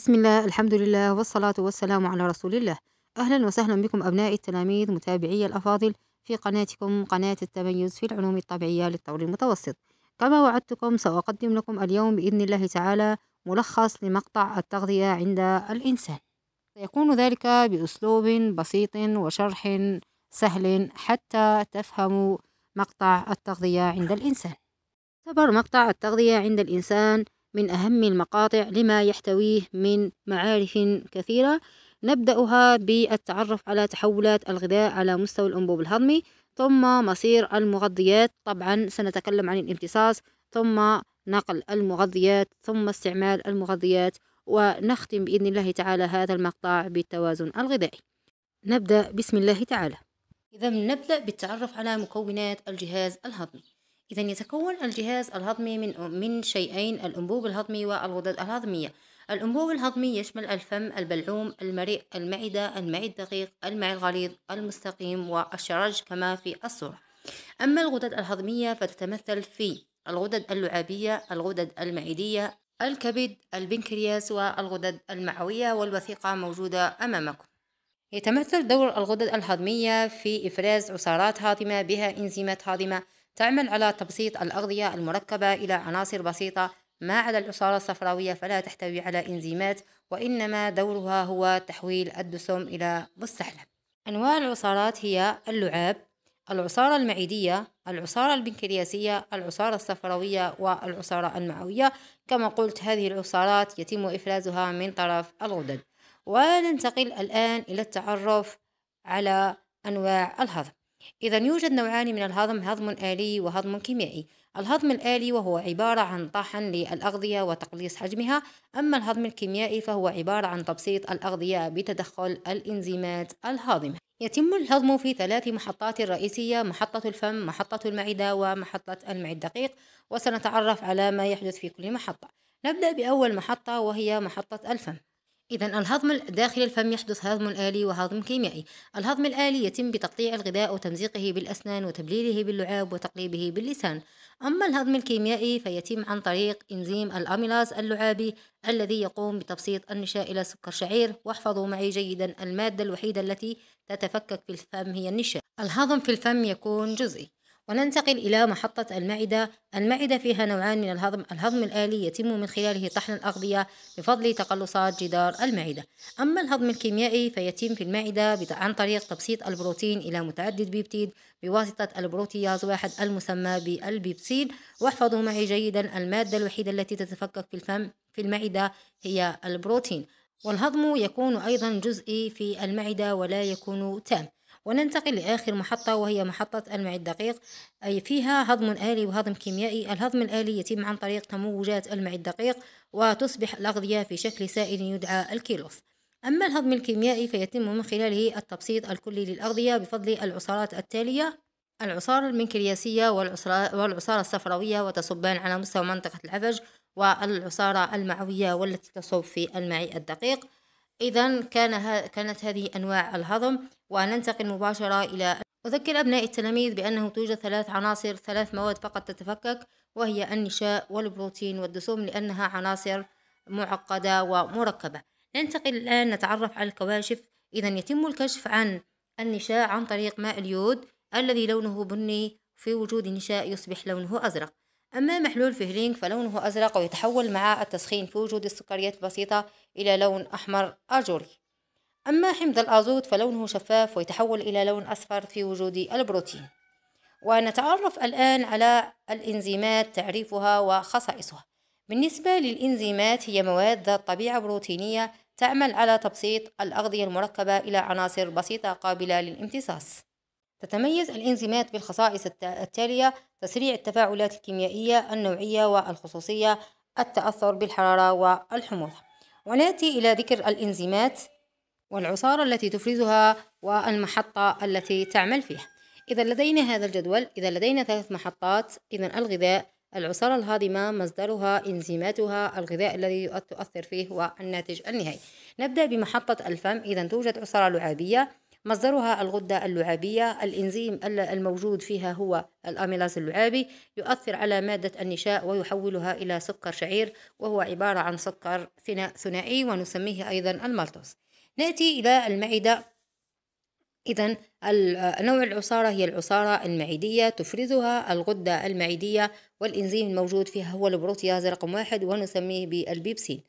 بسم الله الحمد لله والصلاة والسلام على رسول الله أهلا وسهلا بكم أبنائي التلاميذ متابعي الأفاضل في قناتكم قناة التميز في العلوم الطبيعية للطور المتوسط كما وعدتكم سأقدم لكم اليوم بإذن الله تعالى ملخص لمقطع التغذية عند الإنسان سيكون ذلك بأسلوب بسيط وشرح سهل حتى تفهموا مقطع التغذية عند الإنسان يعتبر مقطع التغذية عند الإنسان من أهم المقاطع لما يحتويه من معارف كثيرة نبدأها بالتعرف على تحولات الغذاء على مستوى الأنبوب الهضمي ثم مصير المغذيات طبعا سنتكلم عن الامتصاص ثم نقل المغذيات ثم استعمال المغذيات ونختم بإذن الله تعالى هذا المقطع بالتوازن الغذائي نبدأ بسم الله تعالى إذا نبدأ بالتعرف على مكونات الجهاز الهضمي إذا يتكون الجهاز الهضمي من من شيئين الأنبوب الهضمي والغدد الهضمية الأنبوب الهضمي يشمل الفم البلعوم المريء المعدة المعي الدقيق المعي الغليظ المستقيم والشرج كما في الصورة أما الغدد الهضمية فتتمثل في الغدد اللعابية الغدد المعدية الكبد البنكرياس والغدد المعوية والوثيقة موجودة أمامكم يتمثل دور الغدد الهضمية في إفراز عصارات هاضمة بها إنزيمات هاضمة تعمل على تبسيط الأغذية المركبة إلى عناصر بسيطة ما عدا العصارة الصفراوية فلا تحتوي على إنزيمات وإنما دورها هو تحويل الدسم إلى مستحلب أنواع العصارات هي اللعاب العصارة المعدية العصارة البنكرياسية العصارة الصفراوية والعصارة المعوية كما قلت هذه العصارات يتم إفرازها من طرف الغدد وننتقل الآن إلى التعرف على أنواع الهضم إذا يوجد نوعان من الهضم هضم آلي وهضم كيميائي الهضم الآلي وهو عبارة عن طحن للأغذية وتقليص حجمها أما الهضم الكيميائي فهو عبارة عن تبسيط الأغذية بتدخل الإنزيمات الهاضمة يتم الهضم في ثلاث محطات رئيسية محطة الفم محطة المعدة ومحطة المعدة الدقيق وسنتعرف على ما يحدث في كل محطة نبدأ بأول محطة وهي محطة الفم إذا الهضم داخل الفم يحدث هضم آلي وهضم كيميائي الهضم الآلي يتم بتقطيع الغذاء وتمزيقه بالأسنان وتبليله باللعاب وتقليبه باللسان أما الهضم الكيميائي فيتم عن طريق إنزيم الأميلاز اللعابي الذي يقوم بتبسيط النشاء إلى سكر شعير واحفظوا معي جيدا المادة الوحيدة التي تتفكك في الفم هي النشاء الهضم في الفم يكون جزئي وننتقل إلى محطة المعدة المعدة فيها نوعان من الهضم الهضم الآلي يتم من خلاله طحن الأغذية بفضل تقلصات جدار المعدة أما الهضم الكيميائي فيتم في المعدة عن طريق تبسيط البروتين إلى متعدد بيبتيد بواسطة البروتياز واحد المسمى بالبيبسين واحفظوا معي جيدا المادة الوحيدة التي تتفكك في الفم في المعدة هي البروتين والهضم يكون أيضا جزئي في المعدة ولا يكون تام وننتقل لآخر محطة وهي محطة المعي الدقيق أي فيها هضم آلي وهضم كيميائي الهضم الآلي يتم عن طريق تموجات المعي الدقيق وتصبح الأغذية في شكل سائل يدعى الكيلوس أما الهضم الكيميائي فيتم من خلاله التبسيط الكلي للأغذية بفضل العصارات التالية العصارة المنكرياسية والعصارة, والعصارة الصفراوية وتصبان على مستوى منطقة العفج والعصارة المعوية والتي تصب في المعي الدقيق إذا كان ه... كانت هذه أنواع الهضم وننتقل مباشرة إلى أذكر أبناء التلاميذ بأنه توجد ثلاث عناصر ثلاث مواد فقط تتفكك وهي النشاء والبروتين والدسوم لأنها عناصر معقدة ومركبة ننتقل الآن نتعرف على الكواشف إذا يتم الكشف عن النشاء عن طريق ماء اليود الذي لونه بني في وجود نشاء يصبح لونه أزرق أما محلول فهرينغ فلونه أزرق ويتحول مع التسخين في وجود السكريات البسيطة إلى لون أحمر أجوري أما حمض الأزوت فلونه شفاف ويتحول إلى لون أصفر في وجود البروتين ونتعرف الآن على الإنزيمات تعريفها وخصائصها بالنسبة للإنزيمات هي مواد ذات طبيعة بروتينية تعمل على تبسيط الأغذية المركبة إلى عناصر بسيطة قابلة للامتصاص تتميز الإنزيمات بالخصائص التالية تسريع التفاعلات الكيميائية النوعية والخصوصية التأثر بالحرارة والحموضة ونأتي إلى ذكر الإنزيمات والعصارة التي تفرزها والمحطة التي تعمل فيها إذا لدينا هذا الجدول إذا لدينا ثلاث محطات إذا الغذاء العصارة الهاضمة مصدرها إنزيماتها الغذاء الذي تؤثر فيه والناتج النهائي نبدأ بمحطة الفم إذا توجد عصارة لعابية مصدرها الغدة اللعابية الإنزيم الموجود فيها هو الأميلاز اللعابي يؤثر على مادة النشاء ويحولها إلى سكر شعير وهو عبارة عن سكر ثنائي ونسميه أيضا المالتوز نأتي إلى المعدة إذا نوع العصارة هي العصارة المعدية تفرزها الغدة المعدية والإنزيم الموجود فيها هو البروتياز رقم واحد ونسميه بالبيبسين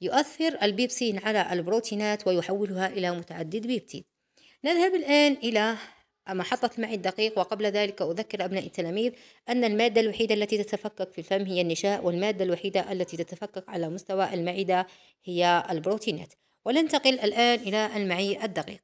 يؤثر البيبسين على البروتينات ويحولها إلى متعدد بيبتيد نذهب الآن إلى محطة المعي الدقيق وقبل ذلك أذكر أبناء التلاميذ أن المادة الوحيدة التي تتفكك في الفم هي النشاء والمادة الوحيدة التي تتفكك على مستوى المعدة هي البروتينات ولننتقل الآن إلى المعي الدقيق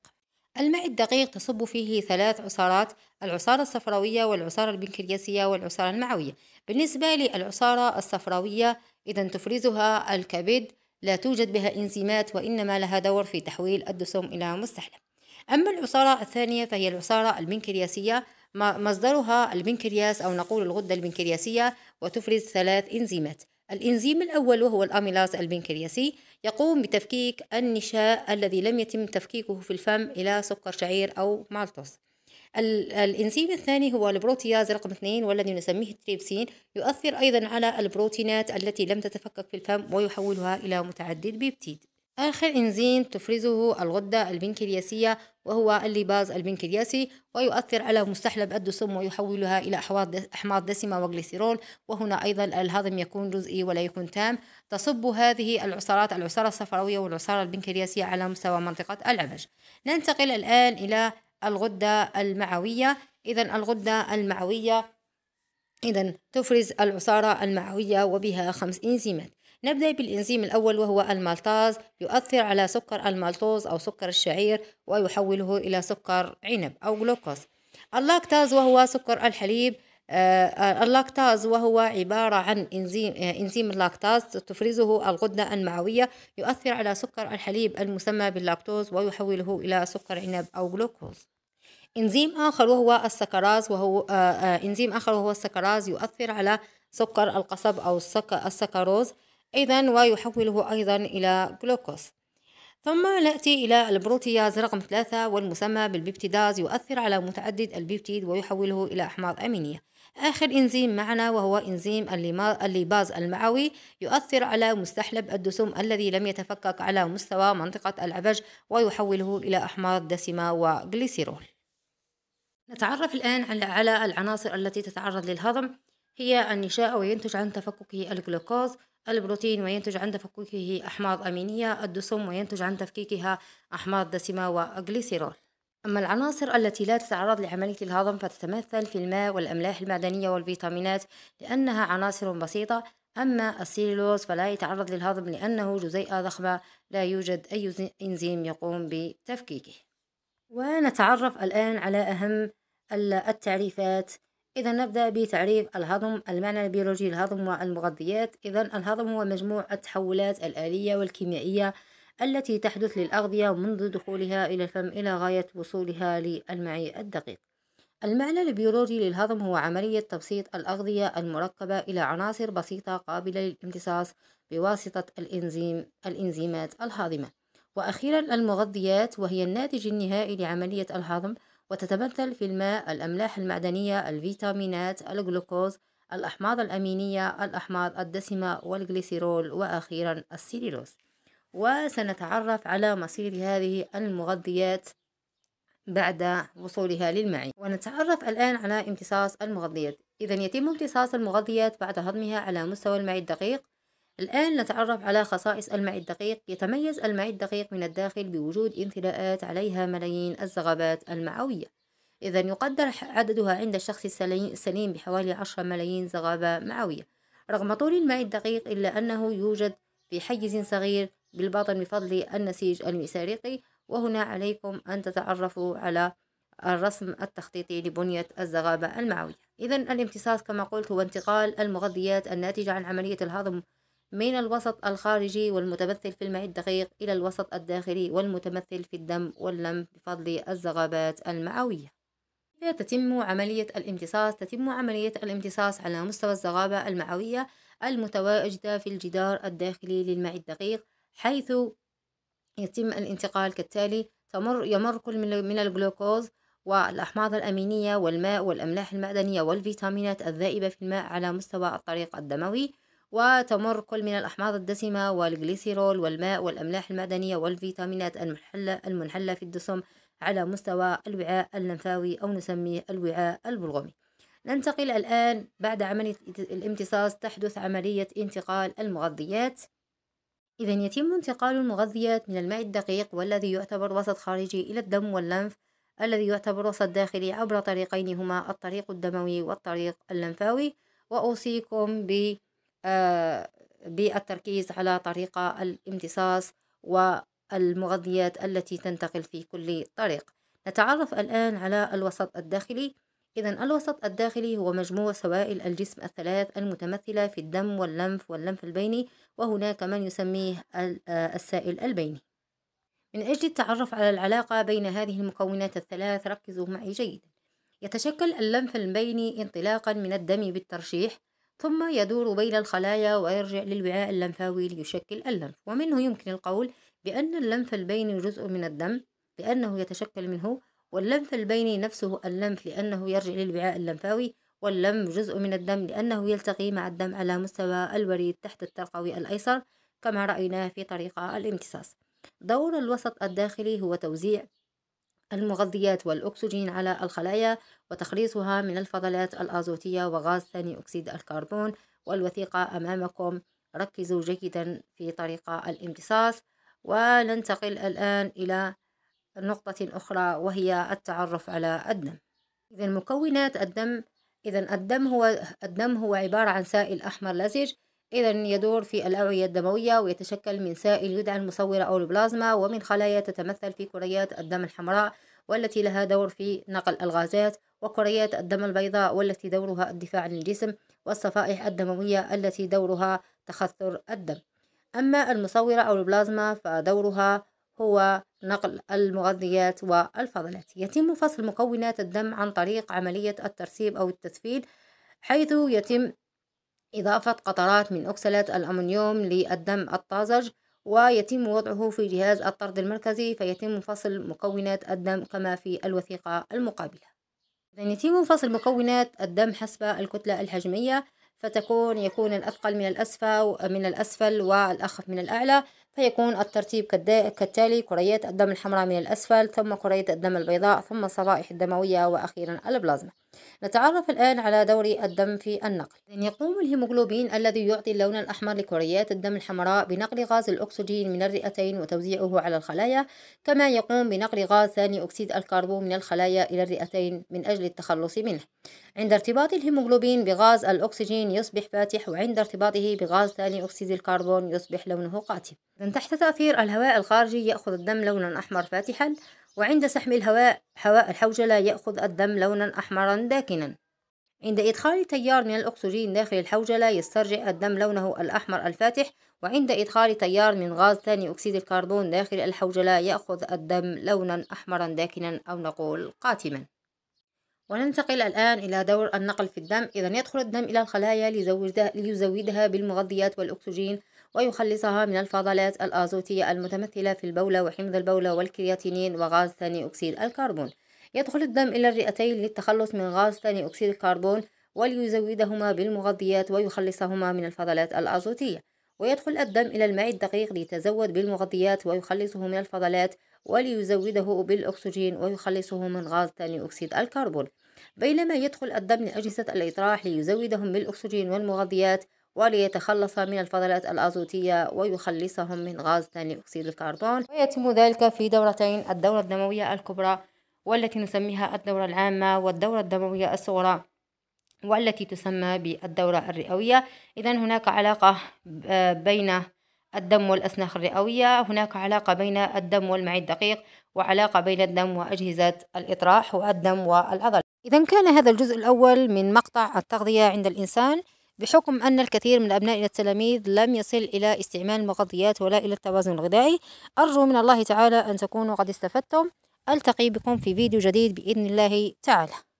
المعي الدقيق تصب فيه ثلاث عصارات العصارة الصفراوية والعصارة البنكرياسية والعصارة المعوية بالنسبة للعصارة الصفراوية إذا تفرزها الكبد لا توجد بها إنزيمات وإنما لها دور في تحويل الدسم إلى مستحلم أما العصارة الثانية فهي العصارة البنكرياسية مصدرها البنكرياس أو نقول الغدة البنكرياسية وتفرز ثلاث إنزيمات الإنزيم الأول وهو الأميلاز البنكرياسي يقوم بتفكيك النشاء الذي لم يتم تفكيكه في الفم إلى سكر شعير أو مالتوس الإنزيم الثاني هو البروتياز رقم 2 والذي نسميه التريبسين يؤثر أيضا على البروتينات التي لم تتفكك في الفم ويحولها إلى متعدد بيبتيد آخر إنزيم تفرزه الغدة البنكرياسية وهو الليباز البنكرياسي ويؤثر على مستحلب الدسم ويحولها إلى أحماض دسمة وغليسيرول وهنا أيضا الهضم يكون جزئي ولا يكون تام تصب هذه العصارات العصارة الصفراوية والعصارة البنكرياسية على مستوى منطقة العمج ننتقل الآن إلى الغدة المعوية إذا الغدة المعوية إذا تفرز العصارة المعوية وبها خمس إنزيمات نبدأ بالإنزيم الأول وهو المالتاز يؤثر على سكر المالتوز أو سكر الشعير ويحوله إلى سكر عنب أو جلوكوز اللاكتاز وهو سكر الحليب آه، اللاكتاز وهو عبارة عن إنزيم آه، إنزيم اللاكتاز تفرزه الغدة المعوية يؤثر على سكر الحليب المسمى باللاكتوز ويحوله إلى سكر عنب أو جلوكوز إنزيم آخر وهو السكراز وهو آه، إنزيم آخر وهو السكراز يؤثر على سكر القصب أو السكروز أيضا ويحوله أيضا إلى جلوكوز ثم نأتي إلى البروتياز رقم ثلاثة والمسمى بالبيبتيداز يؤثر على متعدد البيبتيد ويحوله إلى أحماض أمينية آخر إنزيم معنا وهو إنزيم الليباز المعوي يؤثر على مستحلب الدسم الذي لم يتفكك على مستوى منطقة العبج ويحوله إلى أحماض دسمة وجليسيرول نتعرف الآن على العناصر التي تتعرض للهضم هي النشاء وينتج عن تفكك الجلوكوز البروتين وينتج عن تفككه أحماض أمينية الدسم وينتج عن تفكيكها أحماض دسمة والجليسيرول أما العناصر التي لا تتعرض لعملية الهضم فتتمثل في الماء والأملاح المعدنية والفيتامينات لأنها عناصر بسيطة أما السيلولوز فلا يتعرض للهضم لأنه جزيئة ضخمة لا يوجد أي إنزيم يقوم بتفكيكه ونتعرف الآن على أهم التعريفات إذا نبدأ بتعريف الهضم المعنى البيولوجي للهضم والمغذيات إذا الهضم هو مجموع التحولات الآلية والكيميائية التي تحدث للأغذية منذ دخولها إلى الفم إلى غاية وصولها للمعي الدقيق المعنى البيولوجي للهضم هو عملية تبسيط الأغذية المركبة إلى عناصر بسيطة قابلة للامتصاص بواسطة الإنزيم الإنزيمات الهاضمة وأخيرا المغذيات وهي الناتج النهائي لعملية الهضم وتتمثل في الماء الأملاح المعدنية الفيتامينات الجلوكوز الأحماض الأمينية الأحماض الدسمة والجليسيرول وأخيرا السيلولوز وسنتعرف على مصير هذه المغذيات بعد وصولها للمعي ونتعرف الآن على امتصاص المغذيات إذا يتم امتصاص المغذيات بعد هضمها على مستوى المعي الدقيق الآن نتعرف على خصائص الماء الدقيق يتميز الماء الدقيق من الداخل بوجود امتلاءات عليها ملايين الزغبات المعوية إذا يقدر عددها عند الشخص السليم بحوالي 10 ملايين زغابة معوية رغم طول الماء الدقيق إلا أنه يوجد في حيز صغير بالباطن بفضل النسيج المسارقي وهنا عليكم أن تتعرفوا على الرسم التخطيطي لبنية الزغابة المعوية إذا الامتصاص كما قلت هو انتقال المغذيات الناتجة عن عملية الهضم من الوسط الخارجي والمتمثل في الماء الدقيق إلى الوسط الداخلي والمتمثل في الدم واللم بفضل الزغابات المعوية تتم عملية الامتصاص تتم عملية الامتصاص على مستوى الزغابة المعوية المتواجدة في الجدار الداخلي للماء الدقيق حيث يتم الانتقال كالتالي تمر يمر كل من الجلوكوز والأحماض الأمينية والماء والأملاح المعدنية والفيتامينات الذائبة في الماء على مستوى الطريق الدموي وتمر كل من الأحماض الدسمة والجليسيرول والماء والأملاح المعدنية والفيتامينات المنحلة, المنحلة في الدسم على مستوى الوعاء اللمفاوي أو نسميه الوعاء البلغمي ننتقل الآن بعد عملية الامتصاص تحدث عملية انتقال المغذيات إذا يتم انتقال المغذيات من الماء الدقيق والذي يعتبر وسط خارجي إلى الدم واللنف الذي يعتبر وسط داخلي عبر طريقين هما الطريق الدموي والطريق اللمفاوي وأوصيكم ب آه، بالتركيز على طريقة الامتصاص والمغذيات التي تنتقل في كل طريق نتعرف الآن على الوسط الداخلي إذا الوسط الداخلي هو مجموع سوائل الجسم الثلاث المتمثلة في الدم واللمف واللمف البيني وهناك من يسميه آه، السائل البيني من أجل التعرف على العلاقة بين هذه المكونات الثلاث ركزوا معي جيدا يتشكل اللمف البيني انطلاقا من الدم بالترشيح ثم يدور بين الخلايا ويرجع للوعاء اللمفاوي ليشكل اللمف ومنه يمكن القول بأن اللمف البيني جزء من الدم لأنه يتشكل منه واللمف البيني نفسه اللمف لأنه يرجع للوعاء اللمفاوي واللم جزء من الدم لأنه يلتقي مع الدم على مستوى الوريد تحت الترقوي الأيسر كما رأيناه في طريقة الامتصاص دور الوسط الداخلي هو توزيع المغذيات والأكسجين على الخلايا وتخليصها من الفضلات الأزوتية وغاز ثاني أكسيد الكربون والوثيقة أمامكم ركزوا جيدا في طريقة الامتصاص وننتقل الآن إلى نقطة أخرى وهي التعرف على الدم إذا مكونات الدم إذا الدم هو الدم هو عبارة عن سائل أحمر لزج إذا يدور في الأوعية الدموية ويتشكل من سائل يدعى المصورة أو البلازما ومن خلايا تتمثل في كريات الدم الحمراء والتي لها دور في نقل الغازات وكريات الدم البيضاء والتي دورها الدفاع عن الجسم والصفائح الدموية التي دورها تخثر الدم أما المصورة أو البلازما فدورها هو نقل المغذيات والفضلات يتم فصل مكونات الدم عن طريق عملية الترسيب أو التسفيل حيث يتم إضافة قطرات من أكسلات الأمونيوم للدم الطازج ويتم وضعه في جهاز الطرد المركزي فيتم فصل مكونات الدم كما في الوثيقة المقابلة يتم فصل مكونات الدم حسب الكتلة الحجمية فتكون يكون الأثقل من الأسفل من الأسفل والأخف من الأعلى فيكون الترتيب كالتالي كريات الدم الحمراء من الأسفل ثم كريات الدم البيضاء ثم الصفائح الدموية وأخيرا البلازما نتعرف الآن على دور الدم في النقل يقوم الهيموغلوبين الذي يعطي اللون الأحمر لكريات الدم الحمراء بنقل غاز الأكسجين من الرئتين وتوزيعه على الخلايا كما يقوم بنقل غاز ثاني أكسيد الكربون من الخلايا إلى الرئتين من أجل التخلص منه عند ارتباط الهيموغلوبين بغاز الأكسجين يصبح فاتح وعند ارتباطه بغاز ثاني أكسيد الكربون يصبح لونه قاتم تحت تأثير الهواء الخارجي يأخذ الدم لونا أحمر فاتحا وعند سحم الهواء هواء الحوجلة يأخذ الدم لونا أحمرا داكنا عند إدخال تيار من الأكسجين داخل الحوجلة يسترجع الدم لونه الأحمر الفاتح وعند إدخال تيار من غاز ثاني أكسيد الكربون داخل الحوجلة يأخذ الدم لونا أحمرا داكنا أو نقول قاتما وننتقل الآن إلى دور النقل في الدم إذا يدخل الدم إلى الخلايا ليزودها بالمغذيات والأكسجين ويخلصها من الفضلات الآزوتية المتمثلة في البولة وحمض البولة والكرياتينين وغاز ثاني أكسيد الكربون يدخل الدم إلى الرئتين للتخلص من غاز ثاني أكسيد الكربون وليزودهما بالمغذيات ويخلصهما من الفضلات الأزوتية ويدخل الدم إلى الماء الدقيق ليتزود بالمغذيات ويخلصه من الفضلات وليزوده بالأكسجين ويخلصه من غاز ثاني أكسيد الكربون بينما يدخل الدم لأجهزة الإطراح ليزودهم بالأكسجين والمغذيات وليتخلص من الفضلات الأزوتية ويخلصهم من غاز ثاني أكسيد الكربون ويتم ذلك في دورتين الدورة الدموية الكبرى والتي نسميها الدورة العامة والدورة الدموية الصغرى والتي تسمى بالدورة الرئوية إذا هناك علاقة بين الدم والأسناخ الرئوية هناك علاقة بين الدم والمعي الدقيق وعلاقة بين الدم وأجهزة الإطراح والدم والعضل إذا كان هذا الجزء الأول من مقطع التغذية عند الإنسان بحكم أن الكثير من أبنائنا التلاميذ لم يصل إلى استعمال المغذيات ولا إلى التوازن الغذائي أرجو من الله تعالى أن تكونوا قد استفدتم ألتقي بكم في فيديو جديد بإذن الله تعالى